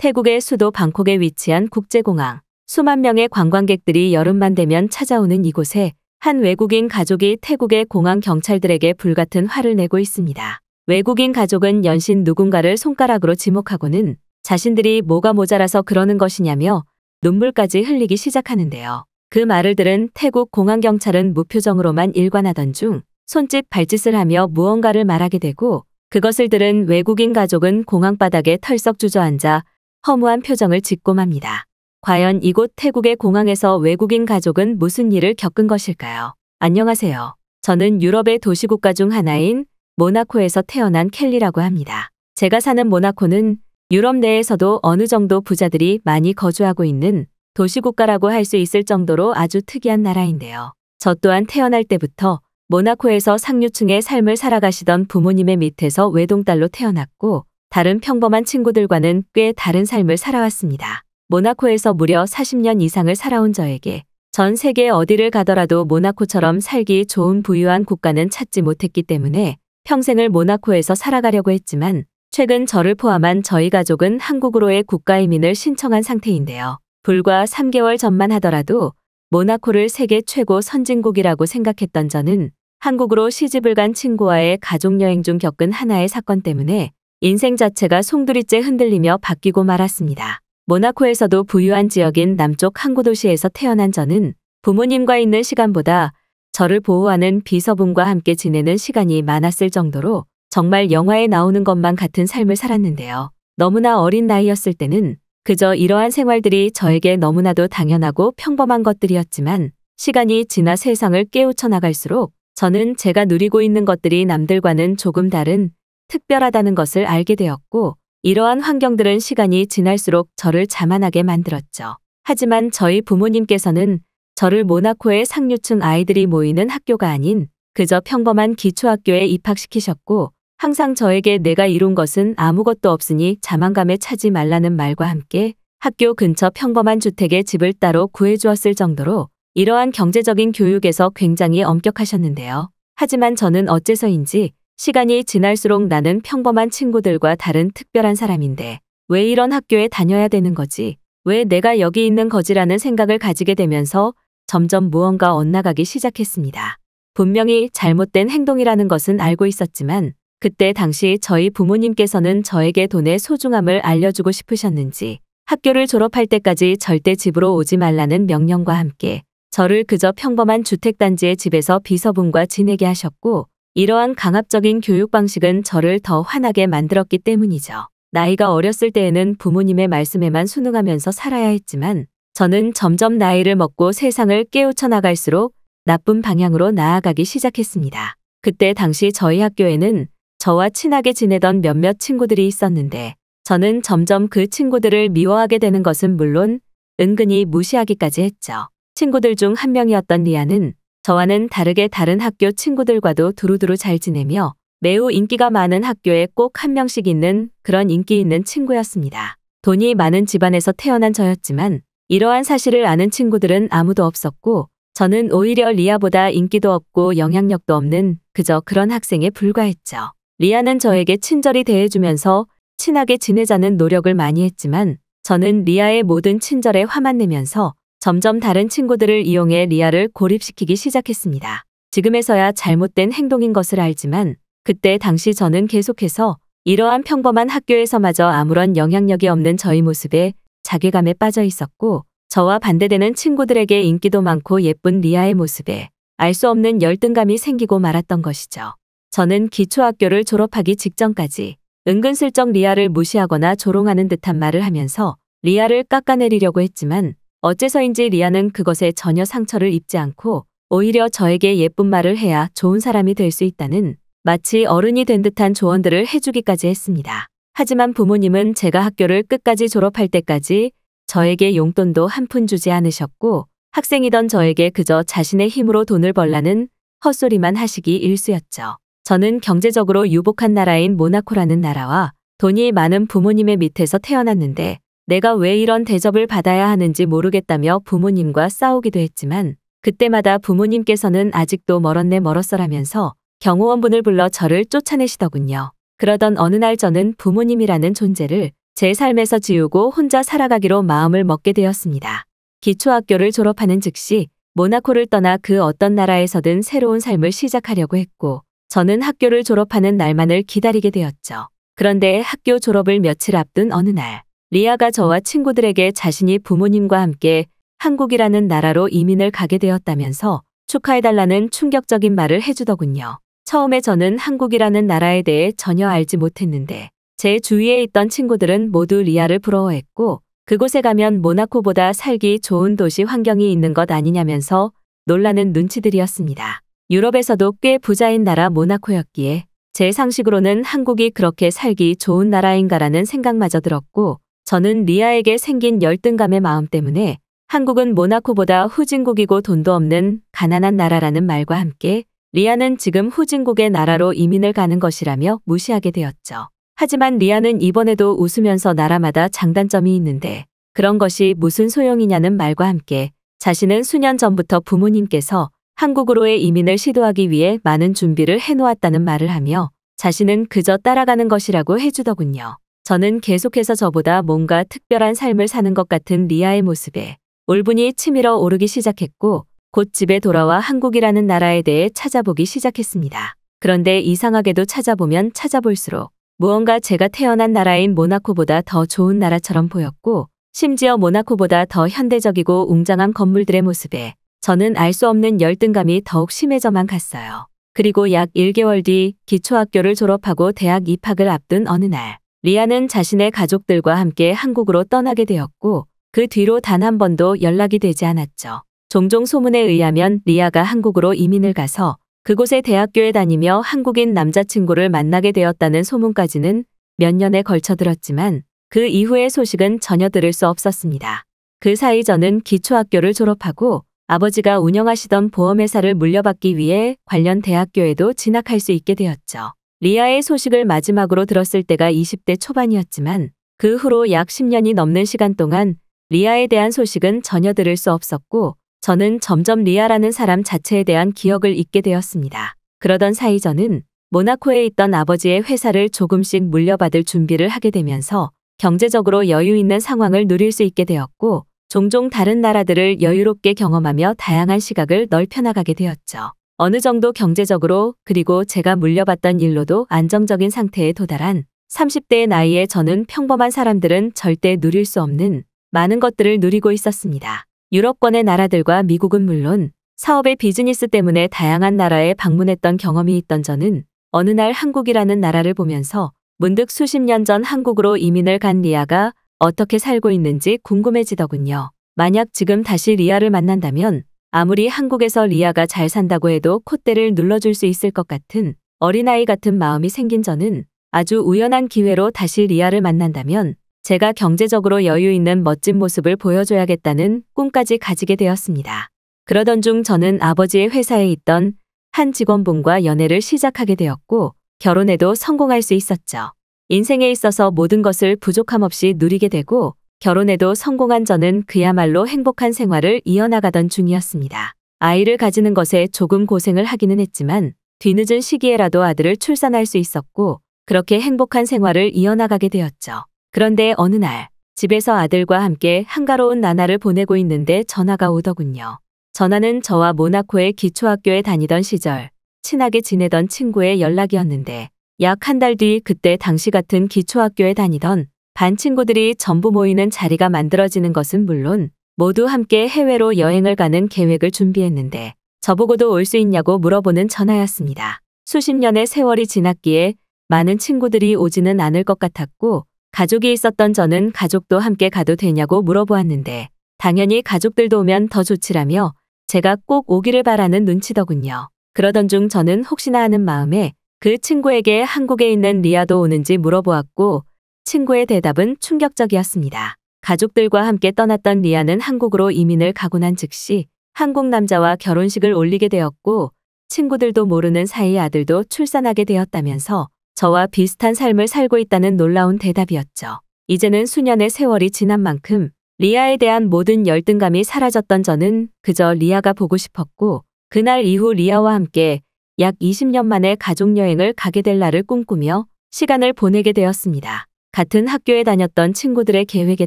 태국의 수도 방콕에 위치한 국제공항. 수만 명의 관광객들이 여름만 되면 찾아오는 이곳에 한 외국인 가족이 태국의 공항 경찰들에게 불같은 화를 내고 있습니다. 외국인 가족은 연신 누군가를 손가락으로 지목하고는 자신들이 뭐가 모자라서 그러는 것이냐며 눈물까지 흘리기 시작하는데요. 그 말을 들은 태국 공항 경찰은 무표정으로만 일관하던 중 손짓 발짓을 하며 무언가를 말하게 되고 그것을 들은 외국인 가족은 공항 바닥에 털썩 주저앉아 허무한 표정을 짓고 맙니다. 과연 이곳 태국의 공항에서 외국인 가족은 무슨 일을 겪은 것일까요? 안녕하세요. 저는 유럽의 도시국가 중 하나인 모나코에서 태어난 켈리라고 합니다. 제가 사는 모나코는 유럽 내에서도 어느 정도 부자들이 많이 거주하고 있는 도시국가라고 할 수 있을 정도로 아주 특이한 나라인데요. 저 또한 태어날 때부터 모나코에서 상류층의 삶을 살아가시던 부모님의 밑에서 외동딸로 태어났고 다른 평범한 친구들과는 꽤 다른 삶을 살아왔습니다. 모나코에서 무려 40년 이상을 살아온 저에게 전 세계 어디를 가더라도 모나코처럼 살기 좋은 부유한 국가는 찾지 못했기 때문에 평생을 모나코에서 살아가려고 했지만 최근 저를 포함한 저희 가족은 한국으로의 국가 이민을 신청한 상태인데요. 불과 3개월 전만 하더라도 모나코를 세계 최고 선진국이라고 생각했던 저는 한국으로 시집을 간 친구와의 가족여행 중 겪은 하나의 사건 때문에 인생 자체가 송두리째 흔들리며 바뀌고 말았습니다. 모나코에서도 부유한 지역인 남쪽 항구 도시에서 태어난 저는 부모님과 있는 시간보다 저를 보호하는 비서분과 함께 지내는 시간이 많았을 정도로 정말 영화에 나오는 것만 같은 삶을 살았는데요. 너무나 어린 나이였을 때는 그저 이러한 생활들이 저에게 너무나도 당연하고 평범한 것들이었지만 시간이 지나 세상을 깨우쳐 나갈수록 저는 제가 누리고 있는 것들이 남들과는 조금 다른 특별하다는 것을 알게 되었고 이러한 환경들은 시간이 지날수록 저를 자만하게 만들었죠. 하지만 저희 부모님께서는 저를 모나코의 상류층 아이들이 모이는 학교가 아닌 그저 평범한 기초학교에 입학시키셨고 항상 저에게 내가 이룬 것은 아무것도 없으니 자만감에 차지 말라는 말과 함께 학교 근처 평범한 주택에 집을 따로 구해주었을 정도로 이러한 경제적인 교육에서 굉장히 엄격하셨는데요. 하지만 저는 어째서인지 시간이 지날수록 나는 평범한 친구들과 다른 특별한 사람인데 왜 이런 학교에 다녀야 되는 거지? 왜 내가 여기 있는 거지라는 생각을 가지게 되면서 점점 무언가 엇나가기 시작했습니다. 분명히 잘못된 행동이라는 것은 알고 있었지만 그때 당시 저희 부모님께서는 저에게 돈의 소중함을 알려주고 싶으셨는지 학교를 졸업할 때까지 절대 집으로 오지 말라는 명령과 함께 저를 그저 평범한 주택단지의 집에서 비서분과 지내게 하셨고 이러한 강압적인 교육 방식은 저를 더 화나게 만들었기 때문이죠. 나이가 어렸을 때에는 부모님의 말씀에만 순응하면서 살아야 했지만 저는 점점 나이를 먹고 세상을 깨우쳐 나갈수록 나쁜 방향으로 나아가기 시작했습니다. 그때 당시 저희 학교에는 저와 친하게 지내던 몇몇 친구들이 있었는데 저는 점점 그 친구들을 미워하게 되는 것은 물론 은근히 무시하기까지 했죠. 친구들 중 한 명이었던 리아는 저와는 다르게 다른 학교 친구들과도 두루두루 잘 지내며 매우 인기가 많은 학교에 꼭 한 명씩 있는 그런 인기 있는 친구였습니다. 돈이 많은 집안에서 태어난 저였지만 이러한 사실을 아는 친구들은 아무도 없었고 저는 오히려 리아보다 인기도 없고 영향력도 없는 그저 그런 학생에 불과했죠. 리아는 저에게 친절히 대해주면서 친하게 지내자는 노력을 많이 했지만 저는 리아의 모든 친절에 화만 내면서 점점 다른 친구들을 이용해 리아를 고립시키기 시작했습니다. 지금에서야 잘못된 행동인 것을 알지만 그때 당시 저는 계속해서 이러한 평범한 학교에서마저 아무런 영향력이 없는 저희 모습에 자괴감에 빠져 있었고 저와 반대되는 친구들에게 인기도 많고 예쁜 리아의 모습에 알 수 없는 열등감이 생기고 말았던 것이죠. 저는 기초학교를 졸업하기 직전까지 은근슬쩍 리아를 무시하거나 조롱하는 듯한 말을 하면서 리아를 깎아내리려고 했지만 어째서인지 리아는 그것에 전혀 상처를 입지 않고 오히려 저에게 예쁜 말을 해야 좋은 사람이 될 수 있다는 마치 어른이 된 듯한 조언들을 해주기까지 했습니다. 하지만 부모님은 제가 학교를 끝까지 졸업할 때까지 저에게 용돈도 한 푼 주지 않으셨고 학생이던 저에게 그저 자신의 힘으로 돈을 벌라는 헛소리만 하시기 일쑤였죠. 저는 경제적으로 유복한 나라인 모나코라는 나라와 돈이 많은 부모님의 밑에서 태어났는데 내가 왜 이런 대접을 받아야 하는지 모르겠다며 부모님과 싸우기도 했지만 그때마다 부모님께서는 아직도 멀었네 멀었어라면서 경호원분을 불러 저를 쫓아내시더군요. 그러던 어느 날 저는 부모님이라는 존재를 제 삶에서 지우고 혼자 살아가기로 마음을 먹게 되었습니다. 기초학교를 졸업하는 즉시 모나코를 떠나 그 어떤 나라에서든 새로운 삶을 시작하려고 했고 저는 학교를 졸업하는 날만을 기다리게 되었죠. 그런데 학교 졸업을 며칠 앞둔 어느 날 리아가 저와 친구들에게 자신이 부모님과 함께 한국이라는 나라로 이민을 가게 되었다면서 축하해달라는 충격적인 말을 해주더군요. 처음에 저는 한국이라는 나라에 대해 전혀 알지 못했는데 제 주위에 있던 친구들은 모두 리아를 부러워했고 그곳에 가면 모나코보다 살기 좋은 도시 환경이 있는 것 아니냐면서 놀라는 눈치들이었습니다. 유럽에서도 꽤 부자인 나라 모나코였기에 제 상식으로는 한국이 그렇게 살기 좋은 나라인가라는 생각마저 들었고 저는 리아에게 생긴 열등감의 마음 때문에 한국은 모나코보다 후진국이고 돈도 없는 가난한 나라라는 말과 함께 리아는 지금 후진국의 나라로 이민을 가는 것이라며 무시하게 되었죠. 하지만 리아는 이번에도 웃으면서 나라마다 장단점이 있는데 그런 것이 무슨 소용이냐는 말과 함께 자신은 수년 전부터 부모님께서 한국으로의 이민을 시도하기 위해 많은 준비를 해놓았다는 말을 하며 자신은 그저 따라가는 것이라고 해주더군요. 저는 계속해서 저보다 뭔가 특별한 삶을 사는 것 같은 리아의 모습에 울분이 치밀어 오르기 시작했고 곧 집에 돌아와 한국이라는 나라에 대해 찾아보기 시작했습니다. 그런데 이상하게도 찾아보면 찾아볼수록 무언가 제가 태어난 나라인 모나코보다 더 좋은 나라처럼 보였고 심지어 모나코보다 더 현대적이고 웅장한 건물들의 모습에 저는 알 수 없는 열등감이 더욱 심해져만 갔어요. 그리고 약 1개월 뒤 기초학교를 졸업하고 대학 입학을 앞둔 어느 날 리아는 자신의 가족들과 함께 한국으로 떠나게 되었고 그 뒤로 단 한 번도 연락이 되지 않았죠. 종종 소문에 의하면 리아가 한국으로 이민을 가서 그곳의 대학교에 다니며 한국인 남자친구를 만나게 되었다는 소문까지는 몇 년에 걸쳐 들었지만 그 이후의 소식은 전혀 들을 수 없었습니다. 그 사이 저는 기초학교를 졸업하고 아버지가 운영하시던 보험회사를 물려받기 위해 관련 대학교에도 진학할 수 있게 되었죠. 리아의 소식을 마지막으로 들었을 때가 20대 초반이었지만 그 후로 약 10년이 넘는 시간 동안 리아에 대한 소식은 전혀 들을 수 없었고 저는 점점 리아라는 사람 자체에 대한 기억을 잊게 되었습니다. 그러던 사이 저는 모나코에 있던 아버지의 회사를 조금씩 물려받을 준비를 하게 되면서 경제적으로 여유 있는 상황을 누릴 수 있게 되었고 종종 다른 나라들을 여유롭게 경험하며 다양한 시각을 넓혀나가게 되었죠. 어느 정도 경제적으로 그리고 제가 물려받던 일로도 안정적인 상태에 도달한 30대의 나이에 저는 평범한 사람들은 절대 누릴 수 없는 많은 것들을 누리고 있었습니다. 유럽권의 나라들과 미국은 물론 사업의 비즈니스 때문에 다양한 나라에 방문했던 경험이 있던 저는 어느 날 한국이라는 나라를 보면서 문득 수십 년 전 한국으로 이민을 간 리아가 어떻게 살고 있는지 궁금해지더군요. 만약 지금 다시 리아를 만난다면 아무리 한국에서 리아가 잘 산다고 해도 콧대를 눌러줄 수 있을 것 같은 어린아이 같은 마음이 생긴 저는 아주 우연한 기회로 다시 리아를 만난다면 제가 경제적으로 여유 있는 멋진 모습을 보여줘야겠다는 꿈까지 가지게 되었습니다. 그러던 중 저는 아버지의 회사에 있던 한 직원분과 연애를 시작하게 되었고 결혼에도 성공할 수 있었죠. 인생에 있어서 모든 것을 부족함 없이 누리게 되고 결혼에도 성공한 저는 그야말로 행복한 생활을 이어나가던 중이었습니다. 아이를 가지는 것에 조금 고생을 하기는 했지만 뒤늦은 시기에라도 아들을 출산할 수 있었고 그렇게 행복한 생활을 이어나가게 되었죠. 그런데 어느 날 집에서 아들과 함께 한가로운 나날을 보내고 있는데 전화가 오더군요. 전화는 저와 모나코의 기초학교에 다니던 시절 친하게 지내던 친구의 연락이었는데 약 한 달 뒤 그때 당시 같은 기초학교에 다니던 반 친구들이 전부 모이는 자리가 만들어지는 것은 물론 모두 함께 해외로 여행을 가는 계획을 준비했는데 저보고도 올 수 있냐고 물어보는 전화였습니다. 수십 년의 세월이 지났기에 많은 친구들이 오지는 않을 것 같았고 가족이 있었던 저는 가족도 함께 가도 되냐고 물어보았는데 당연히 가족들도 오면 더 좋지라며 제가 꼭 오기를 바라는 눈치더군요. 그러던 중 저는 혹시나 하는 마음에 그 친구에게 한국에 있는 리아도 오는지 물어보았고 친구의 대답은 충격적이었습니다. 가족들과 함께 떠났던 리아는 한국으로 이민을 가고 난 즉시 한국 남자와 결혼식을 올리게 되었고 친구들도 모르는 사이 아들도 출산하게 되었다면서 저와 비슷한 삶을 살고 있다는 놀라운 대답이었죠. 이제는 수년의 세월이 지난 만큼 리아에 대한 모든 열등감이 사라졌던 저는 그저 리아가 보고 싶었고 그날 이후 리아와 함께 약 20년 만에 가족여행을 가게 될 날을 꿈꾸며 시간을 보내게 되었습니다. 같은 학교에 다녔던 친구들의 계획에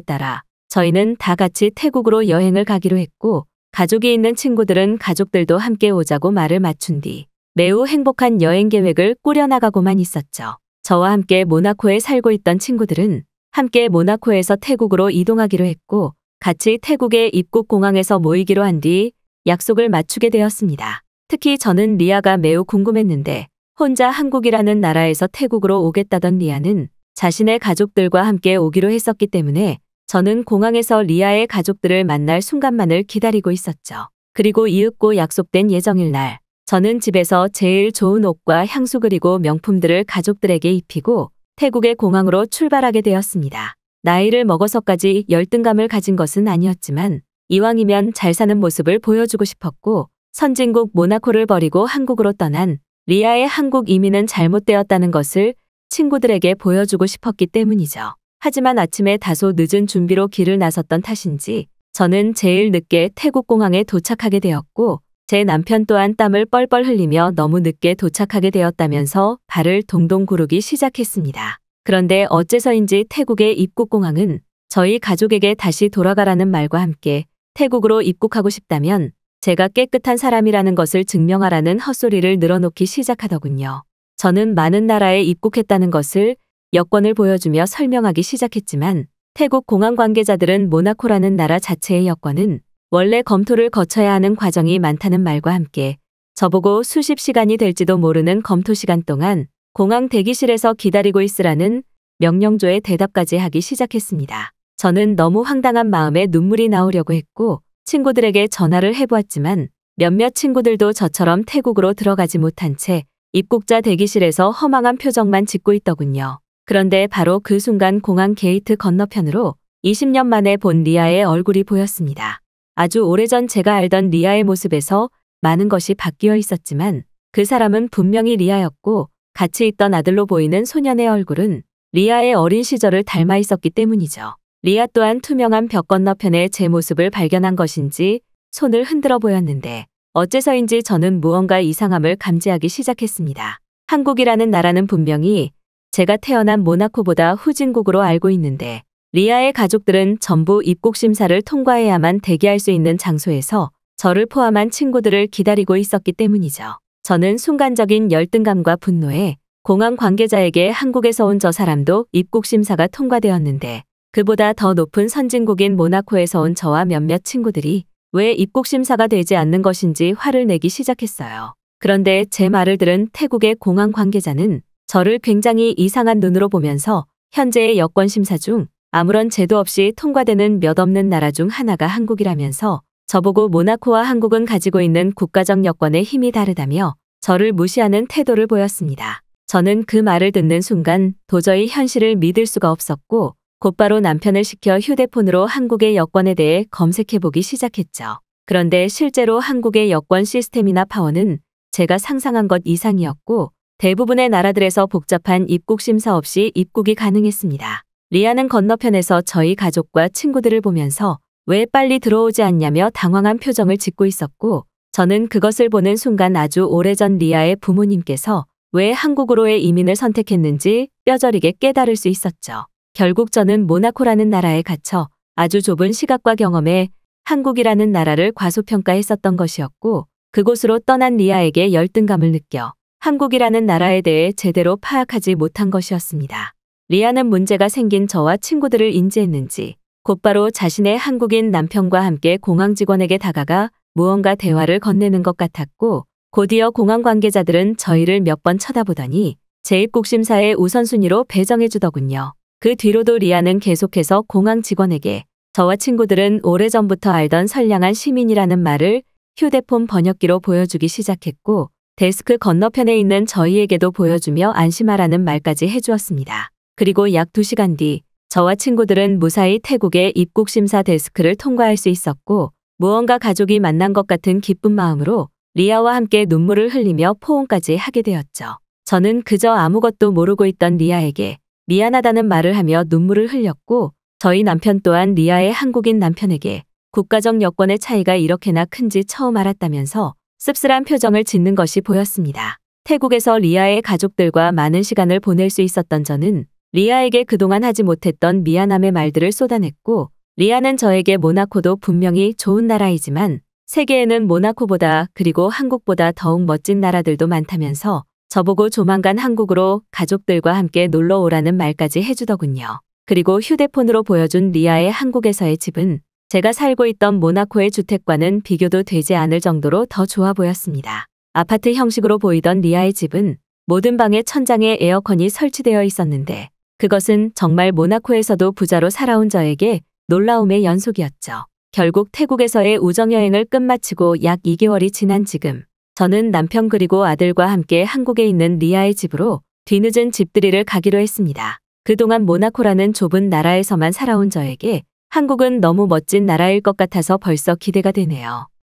따라 저희는 다 같이 태국으로 여행을 가기로 했고 가족이 있는 친구들은 가족들도 함께 오자고 말을 맞춘 뒤 매우 행복한 여행 계획을 꾸려나가고만 있었죠. 저와 함께 모나코에 살고 있던 친구들은 함께 모나코에서 태국으로 이동하기로 했고 같이 태국의 입국 공항에서 모이기로 한 뒤 약속을 맞추게 되었습니다. 특히 저는 리아가 매우 궁금했는데 혼자 한국이라는 나라에서 태국으로 오겠다던 리아는 자신의 가족들과 함께 오기로 했었기 때문에 저는 공항에서 리아의 가족들을 만날 순간만을 기다리고 있었죠. 그리고 이윽고 약속된 예정일 날 저는 집에서 제일 좋은 옷과 향수 그리고 명품들을 가족들에게 입히고 태국의 공항으로 출발하게 되었습니다. 나이를 먹어서까지 열등감을 가진 것은 아니었지만 이왕이면 잘 사는 모습을 보여주고 싶었고 선진국 모나코를 버리고 한국으로 떠난 리아의 한국 이민은 잘못되었다는 것을 친구들에게 보여주고 싶었기 때문이죠. 하지만 아침에 다소 늦은 준비로 길을 나섰던 탓인지 저는 제일 늦게 태국공항에 도착하게 되었고 제 남편 또한 땀을 뻘뻘 흘리며 너무 늦게 도착하게 되었다면서 발을 동동 구르기 시작했습니다. 그런데 어째서인지 태국의 입국공항은 저희 가족에게 다시 돌아가라는 말과 함께 태국으로 입국하고 싶다면 제가 깨끗한 사람이라는 것을 증명하라는 헛소리를 늘어놓기 시작하더군요. 저는 많은 나라에 입국했다는 것을 여권을 보여주며 설명하기 시작했지만 태국 공항 관계자들은 모나코라는 나라 자체의 여권은 원래 검토를 거쳐야 하는 과정이 많다는 말과 함께 저보고 수십 시간이 될지도 모르는 검토 시간 동안 공항 대기실에서 기다리고 있으라는 명령조의 대답까지 하기 시작했습니다. 저는 너무 황당한 마음에 눈물이 나오려고 했고 친구들에게 전화를 해보았지만 몇몇 친구들도 저처럼 태국으로 들어가지 못한 채 입국자 대기실에서 허망한 표정만 짓고 있더군요. 그런데 바로 그 순간 공항 게이트 건너편으로 20년 만에 본 리아의 얼굴이 보였습니다. 아주 오래전 제가 알던 리아의 모습에서 많은 것이 바뀌어 있었지만 그 사람은 분명히 리아였고 같이 있던 아들로 보이는 소년의 얼굴은 리아의 어린 시절을 닮아 있었기 때문이죠. 리아 또한 투명한 벽 건너편에 제 모습을 발견한 것인지 손을 흔들어 보였는데 어째서인지 저는 무언가 이상함을 감지하기 시작했습니다. 한국이라는 나라는 분명히 제가 태어난 모나코보다 후진국으로 알고 있는데 리아의 가족들은 전부 입국 심사를 통과해야만 대기할 수 있는 장소에서 저를 포함한 친구들을 기다리고 있었기 때문이죠. 저는 순간적인 열등감과 분노에 공항 관계자에게 한국에서 온 저 사람도 입국 심사가 통과되었는데 그보다 더 높은 선진국인 모나코에서 온 저와 몇몇 친구들이 왜 입국 심사가 되지 않는 것인지 화를 내기 시작했어요. 그런데 제 말을 들은 태국의 공항 관계자는 저를 굉장히 이상한 눈으로 보면서 현재의 여권 심사 중 아무런 제도 없이 통과되는 몇 없는 나라 중 하나가 한국이라면서 저보고 모나코와 한국은 가지고 있는 국가적 여권의 힘이 다르다며 저를 무시하는 태도를 보였습니다. 저는 그 말을 듣는 순간 도저히 현실을 믿을 수가 없었고 곧바로 남편을 시켜 휴대폰으로 한국의 여권에 대해 검색해보기 시작했죠. 그런데 실제로 한국의 여권 시스템이나 파워는 제가 상상한 것 이상이었고 대부분의 나라들에서 복잡한 입국 심사 없이 입국이 가능했습니다. 리아는 건너편에서 저희 가족과 친구들을 보면서 왜 빨리 들어오지 않냐며 당황한 표정을 짓고 있었고 저는 그것을 보는 순간 아주 오래전 리아의 부모님께서 왜 한국으로의 이민을 선택했는지 뼈저리게 깨달을 수 있었죠. 결국 저는 모나코라는 나라에 갇혀 아주 좁은 시각과 경험에 한국이라는 나라를 과소평가했었던 것이었고 그곳으로 떠난 리아에게 열등감을 느껴 한국이라는 나라에 대해 제대로 파악하지 못한 것이었습니다. 리아는 문제가 생긴 저와 친구들을 인지했는지 곧바로 자신의 한국인 남편과 함께 공항 직원에게 다가가 무언가 대화를 건네는 것 같았고 곧이어 공항 관계자들은 저희를 몇 번 쳐다보더니 재입국 심사의 우선순위로 배정해 주더군요. 그 뒤로도 리아는 계속해서 공항 직원에게 저와 친구들은 오래전부터 알던 선량한 시민이라는 말을 휴대폰 번역기로 보여주기 시작했고 데스크 건너편에 있는 저희에게도 보여주며 안심하라는 말까지 해주었습니다. 그리고 약 2시간 뒤 저와 친구들은 무사히 태국의 입국심사 데스크를 통과할 수 있었고 무언가 가족이 만난 것 같은 기쁜 마음으로 리아와 함께 눈물을 흘리며 포옹까지 하게 되었죠. 저는 그저 아무것도 모르고 있던 리아에게 미안하다는 말을 하며 눈물을 흘렸고 저희 남편 또한 리아의 한국인 남편에게 국가적 여권의 차이가 이렇게나 큰지 처음 알았다면서 씁쓸한 표정을 짓는 것이 보였습니다. 태국에서 리아의 가족들과 많은 시간을 보낼 수 있었던 저는 리아에게 그동안 하지 못했던 미안함의 말들을 쏟아냈고 리아는 저에게 모나코도 분명히 좋은 나라이지만 세계에는 모나코보다 그리고 한국보다 더욱 멋진 나라들도 많다면서 저보고 조만간 한국으로 가족들과 함께 놀러 오라는 말까지 해주더군요. 그리고 휴대폰으로 보여준 리아의 한국에서의 집은 제가 살고 있던 모나코의 주택과는 비교도 되지 않을 정도로 더 좋아 보였습니다. 아파트 형식으로 보이던 리아의 집은 모든 방에 천장에 에어컨이 설치되어 있었는데 그것은 정말 모나코에서도 부자로 살아온 저에게 놀라움의 연속이었죠. 결국 태국에서의 우정여행을 끝마치고 약 2개월이 지난 지금 저는 남편 그리고 아들과 함께 한국에 있는 리아의 집으로 뒤늦은 집들이를 가기로 했습니다. 그동안 모나코라는 좁은 나라에서만 살아온 저에게 한국은 너무 멋진 나라일 것 같아서 벌써 기대가 되네요.